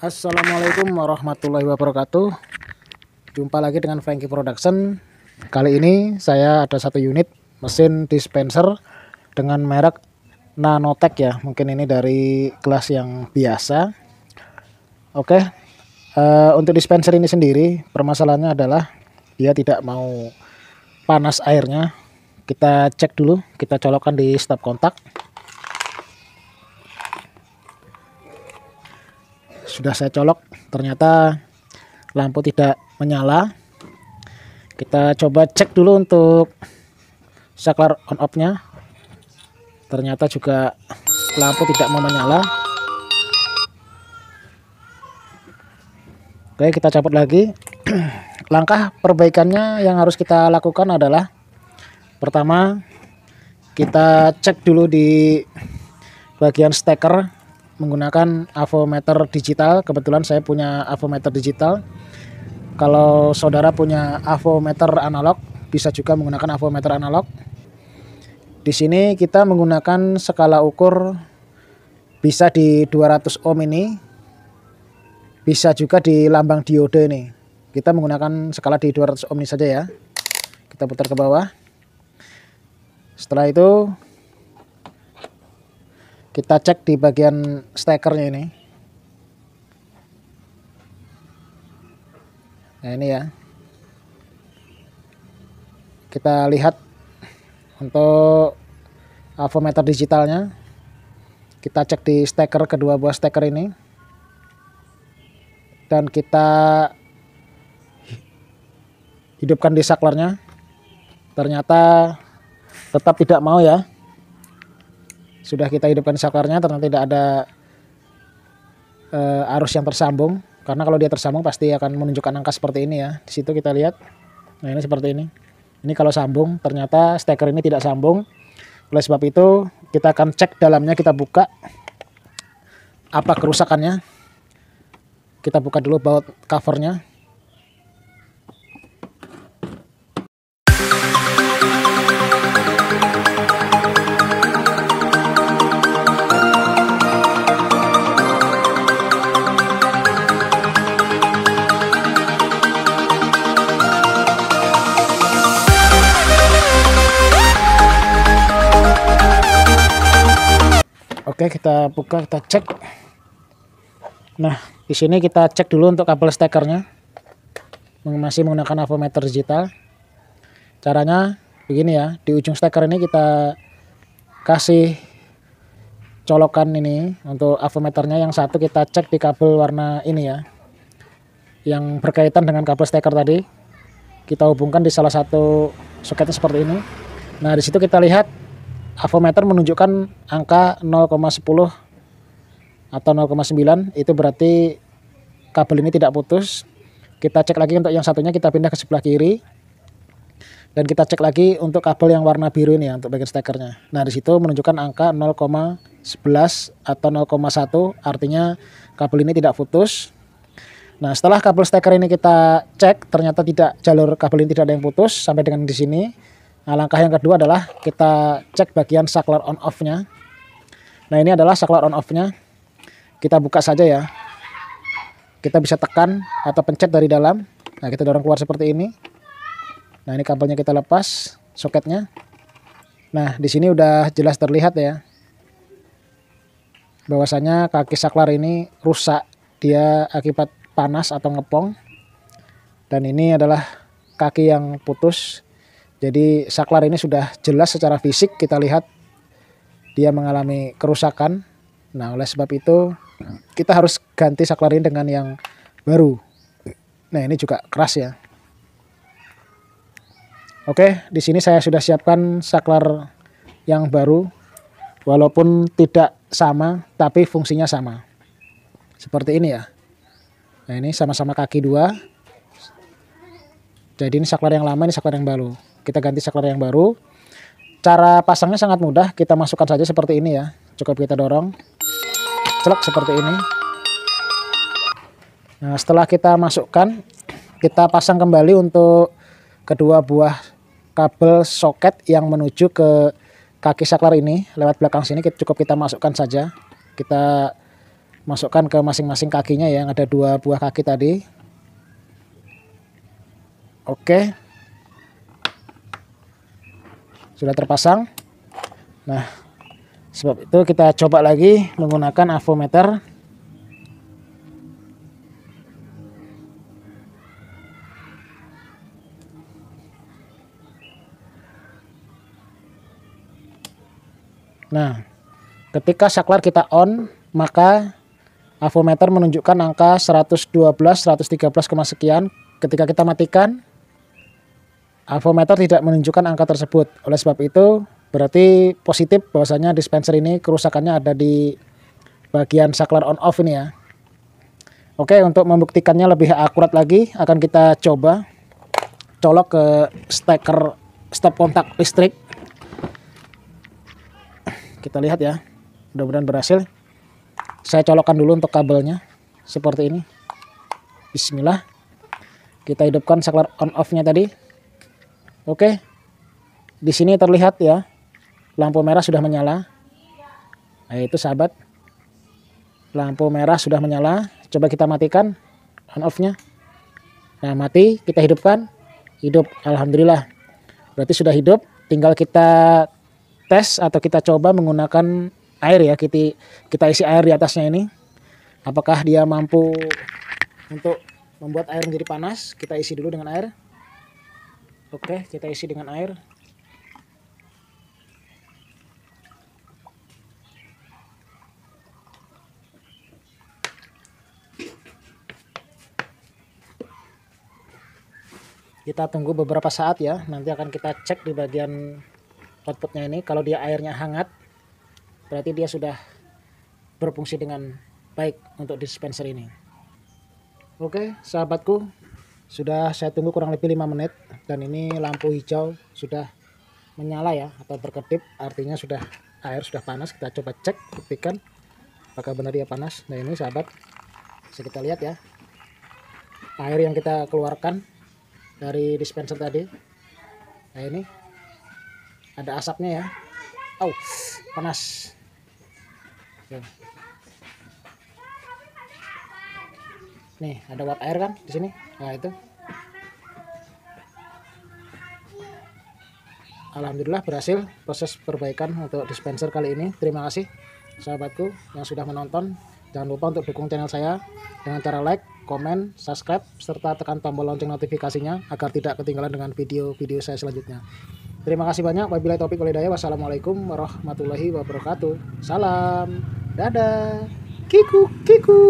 Assalamualaikum warahmatullahi wabarakatuh Jumpa lagi dengan Frankie Production Kali ini saya ada satu unit mesin dispenser Dengan merek Nanotech ya Mungkin ini dari kelas yang biasa Oke uh, Untuk dispenser ini sendiri Permasalahannya adalah Dia tidak mau panas airnya Kita cek dulu Kita colokkan di stop kontak sudah saya colok ternyata lampu tidak menyala kita coba cek dulu untuk saklar on off nya ternyata juga lampu tidak mau menyala oke kita cabut lagi langkah perbaikannya yang harus kita lakukan adalah pertama kita cek dulu di bagian steker menggunakan avometer digital. Kebetulan saya punya avometer digital. Kalau saudara punya avometer analog, bisa juga menggunakan avometer analog. Di sini kita menggunakan skala ukur bisa di 200 ohm ini, bisa juga di lambang diode ini. Kita menggunakan skala di 200 ohm ini saja ya. Kita putar ke bawah. Setelah itu kita cek di bagian stekernya ini nah ini ya kita lihat untuk avometer digitalnya kita cek di steker kedua buah steker ini dan kita hidupkan di saklarnya ternyata tetap tidak mau ya sudah kita hidupkan saklarnya ternyata tidak ada uh, arus yang tersambung karena kalau dia tersambung pasti akan menunjukkan angka seperti ini ya di situ kita lihat nah ini seperti ini ini kalau sambung ternyata steker ini tidak sambung oleh sebab itu kita akan cek dalamnya kita buka apa kerusakannya kita buka dulu baut covernya Oke, kita buka, kita cek. Nah, di sini kita cek dulu untuk kabel stekernya. Masih menggunakan avometer digital. Caranya begini ya, di ujung steker ini kita kasih colokan ini untuk avometernya yang satu kita cek di kabel warna ini ya. Yang berkaitan dengan kabel steker tadi. Kita hubungkan di salah satu soketnya seperti ini. Nah, di situ kita lihat avometer menunjukkan angka 0,10 atau 0,9 itu berarti kabel ini tidak putus kita cek lagi untuk yang satunya kita pindah ke sebelah kiri dan kita cek lagi untuk kabel yang warna biru ini ya untuk bagian stekernya nah disitu menunjukkan angka 0,11 atau 0,1 artinya kabel ini tidak putus nah setelah kabel steker ini kita cek ternyata tidak jalur kabel ini tidak ada yang putus sampai dengan di sini Nah, langkah yang kedua adalah kita cek bagian saklar on off-nya. Nah, ini adalah saklar on off-nya. Kita buka saja ya. Kita bisa tekan atau pencet dari dalam. Nah, kita dorong keluar seperti ini. Nah, ini kabelnya kita lepas soketnya. Nah, di sini udah jelas terlihat ya. Bahwasanya kaki saklar ini rusak, dia akibat panas atau ngepong. Dan ini adalah kaki yang putus jadi saklar ini sudah jelas secara fisik kita lihat dia mengalami kerusakan. Nah, oleh sebab itu kita harus ganti saklar ini dengan yang baru. Nah, ini juga keras ya. Oke, di sini saya sudah siapkan saklar yang baru walaupun tidak sama tapi fungsinya sama. Seperti ini ya. Nah, ini sama-sama kaki dua. Jadi ini saklar yang lama, ini saklar yang baru kita ganti saklar yang baru cara pasangnya sangat mudah kita masukkan saja seperti ini ya cukup kita dorong celak seperti ini nah setelah kita masukkan kita pasang kembali untuk kedua buah kabel soket yang menuju ke kaki saklar ini lewat belakang sini kita cukup kita masukkan saja kita masukkan ke masing-masing kakinya ya yang ada dua buah kaki tadi oke sudah terpasang nah sebab itu kita coba lagi menggunakan avometer Nah, ketika saklar kita on, maka avometer menunjukkan angka 112, 113, sekian. Ketika kita matikan, Alfometer tidak menunjukkan angka tersebut. Oleh sebab itu, berarti positif bahwasanya dispenser ini kerusakannya ada di bagian saklar on off ini ya. Oke, untuk membuktikannya lebih akurat lagi akan kita coba colok ke steker stop kontak listrik. Kita lihat ya. Mudah-mudahan berhasil. Saya colokkan dulu untuk kabelnya seperti ini. Bismillah. Kita hidupkan saklar on off-nya tadi. Oke. Di sini terlihat ya, lampu merah sudah menyala. Nah, itu sahabat. Lampu merah sudah menyala. Coba kita matikan on off-nya. Nah, mati, kita hidupkan. Hidup, alhamdulillah. Berarti sudah hidup, tinggal kita tes atau kita coba menggunakan air ya. Kita kita isi air di atasnya ini. Apakah dia mampu untuk membuat air menjadi panas? Kita isi dulu dengan air. Oke, kita isi dengan air. Kita tunggu beberapa saat ya. Nanti akan kita cek di bagian outputnya ini. Kalau dia airnya hangat, berarti dia sudah berfungsi dengan baik untuk dispenser ini. Oke, sahabatku, sudah saya tunggu kurang lebih 5 menit dan ini lampu hijau sudah menyala ya atau berkedip artinya sudah air sudah panas kita coba cek buktikan apakah benar dia panas nah ini sahabat bisa kita lihat ya air yang kita keluarkan dari dispenser tadi nah ini ada asapnya ya oh panas nih ada uap air kan di sini nah itu Alhamdulillah berhasil proses perbaikan untuk dispenser kali ini terima kasih sahabatku yang sudah menonton jangan lupa untuk dukung channel saya dengan cara like komen, subscribe, serta tekan tombol lonceng notifikasinya agar tidak ketinggalan dengan video-video saya selanjutnya. Terima kasih banyak. Wabillahi topik walhidayah. Wassalamualaikum warahmatullahi wabarakatuh. Salam. Dadah. kiku kiku.